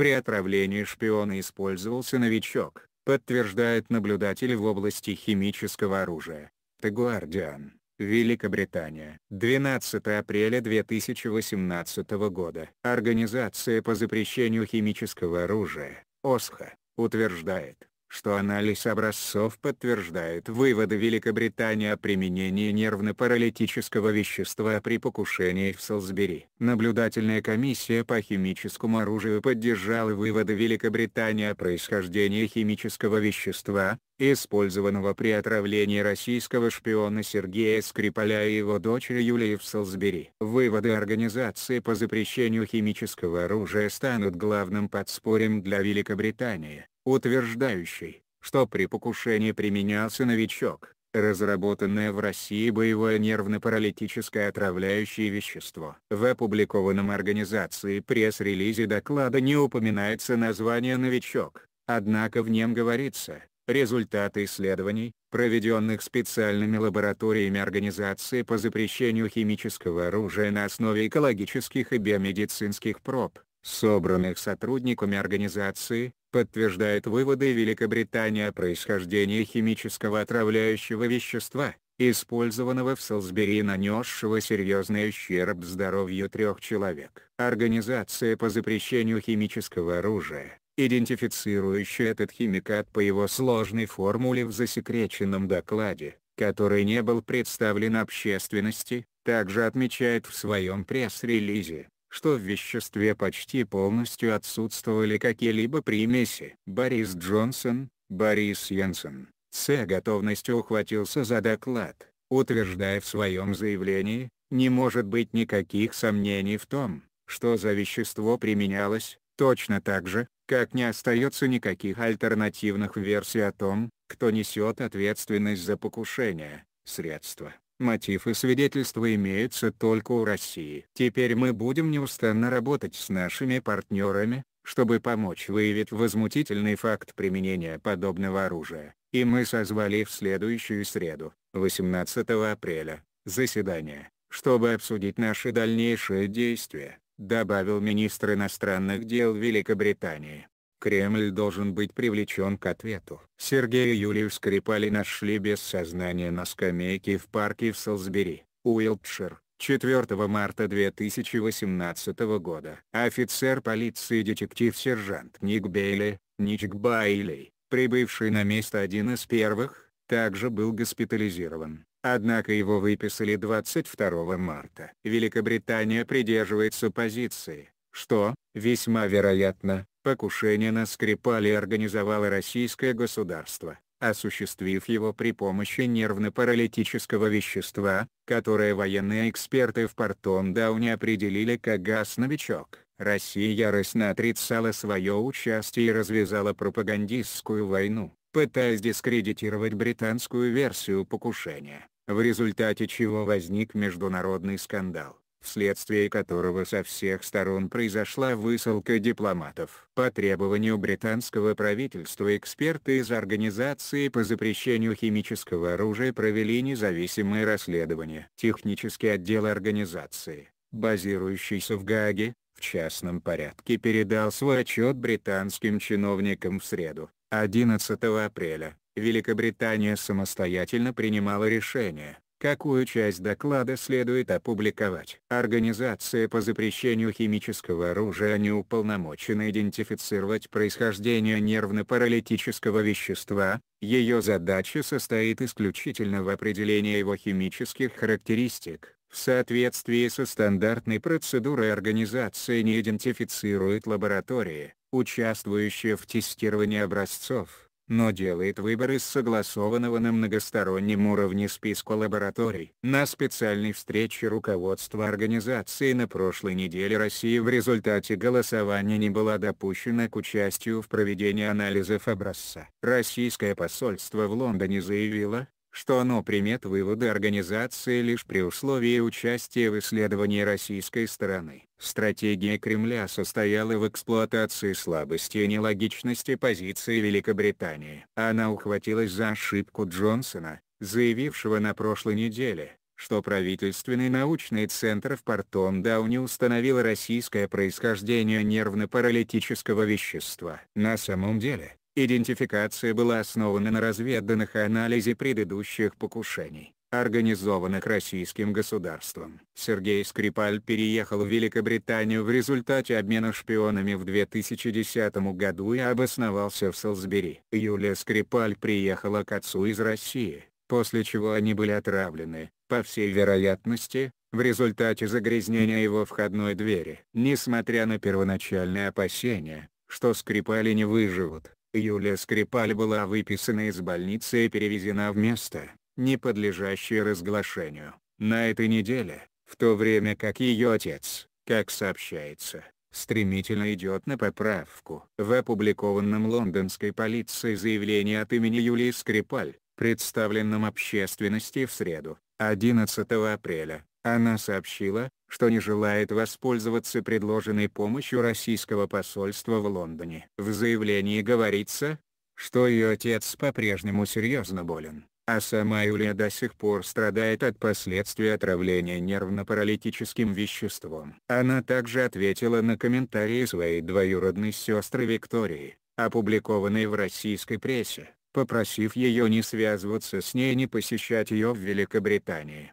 При отравлении шпиона использовался новичок, подтверждает наблюдатель в области химического оружия. The Guardian, Великобритания. 12 апреля 2018 года. Организация по запрещению химического оружия, ОСХА, утверждает, что анализ образцов подтверждает выводы Великобритании о применении нервно-паралитического вещества при покушении в Солсбери. Наблюдательная комиссия по химическому оружию поддержала выводы Великобритании о происхождении химического вещества, использованного при отравлении российского шпиона Сергея Скрипаля и его дочери Юлии в Солсбери. Выводы организации по запрещению химического оружия станут главным подспорьем для Великобритании утверждающий, что при покушении применялся новичок, разработанное в России боевое нервно-паралитическое отравляющее вещество. В опубликованном организации пресс-релизе доклада не упоминается название «новичок», однако в нем говорится, результаты исследований, проведенных специальными лабораториями организации по запрещению химического оружия на основе экологических и биомедицинских проб, собранных сотрудниками организации, подтверждает выводы Великобритании о происхождении химического отравляющего вещества, использованного в Солсбери нанесшего серьезный ущерб здоровью трех человек. Организация по запрещению химического оружия, идентифицирующая этот химикат по его сложной формуле в засекреченном докладе, который не был представлен общественности, также отмечает в своем пресс-релизе, что в веществе почти полностью отсутствовали какие-либо примеси. Борис Джонсон, Борис Йенсен, с готовностью ухватился за доклад, утверждая в своем заявлении, не может быть никаких сомнений в том, что за вещество применялось, точно так же, как не остается никаких альтернативных версий о том, кто несет ответственность за покушение, средства, Мотив и свидетельства имеются только у России. Теперь мы будем неустанно работать с нашими партнерами, чтобы помочь выявить возмутительный факт применения подобного оружия, и мы созвали в следующую среду, 18 апреля, заседание, чтобы обсудить наши дальнейшие действия, добавил министр иностранных дел Великобритании. Кремль должен быть привлечен к ответу. Сергей и Юлию Скрипали нашли без сознания на скамейке в парке в Солсбери, Уилтшир, 4 марта 2018 года. Офицер полиции детектив-сержант Ник Бейли, Ничк Байли, прибывший на место один из первых, также был госпитализирован. Однако его выписали 22 марта. Великобритания придерживается позиции, что, весьма вероятно, Покушение на Скрипали организовало российское государство, осуществив его при помощи нервно-паралитического вещества, которое военные эксперты в Портон-Дауне определили как газ-новичок. Россия яростно отрицала свое участие и развязала пропагандистскую войну, пытаясь дискредитировать британскую версию покушения, в результате чего возник международный скандал вследствие которого со всех сторон произошла высылка дипломатов. По требованию британского правительства эксперты из Организации по запрещению химического оружия провели независимое расследование. Технический отдел организации, базирующийся в Гааге, в частном порядке передал свой отчет британским чиновникам в среду, 11 апреля. Великобритания самостоятельно принимала решение, какую часть доклада следует опубликовать. Организация по запрещению химического оружия не уполномочена идентифицировать происхождение нервно-паралитического вещества, ее задача состоит исключительно в определении его химических характеристик. В соответствии со стандартной процедурой организация не идентифицирует лаборатории, участвующие в тестировании образцов но делает выбор из согласованного на многостороннем уровне списка лабораторий. На специальной встрече руководства организации на прошлой неделе России в результате голосования не была допущена к участию в проведении анализов образца. Российское посольство в Лондоне заявило, что оно примет выводы организации лишь при условии участия в исследовании российской стороны. Стратегия Кремля состояла в эксплуатации слабости и нелогичности позиции Великобритании. Она ухватилась за ошибку Джонсона, заявившего на прошлой неделе, что правительственный научный центр в Дауне установил российское происхождение нервно-паралитического вещества. На самом деле, Идентификация была основана на разведданных, анализе предыдущих покушений, организованных российским государством. Сергей Скрипаль переехал в Великобританию в результате обмена шпионами в 2010 году и обосновался в Солсбери. Юлия Скрипаль приехала к отцу из России, после чего они были отравлены, по всей вероятности, в результате загрязнения его входной двери. Несмотря на первоначальные опасения, что Скрипали не выживут, Юлия Скрипаль была выписана из больницы и перевезена в место, не подлежащее разглашению, на этой неделе, в то время как ее отец, как сообщается, стремительно идет на поправку. В опубликованном лондонской полицией заявлении от имени Юлии Скрипаль, представленном общественности в среду, 11 апреля, она сообщила, что не желает воспользоваться предложенной помощью российского посольства в Лондоне. В заявлении говорится, что ее отец по-прежнему серьезно болен, а сама Юлия до сих пор страдает от последствий отравления нервно-паралитическим веществом. Она также ответила на комментарии своей двоюродной сестры Виктории, опубликованные в российской прессе попросив ее не связываться с ней и не посещать ее в Великобритании.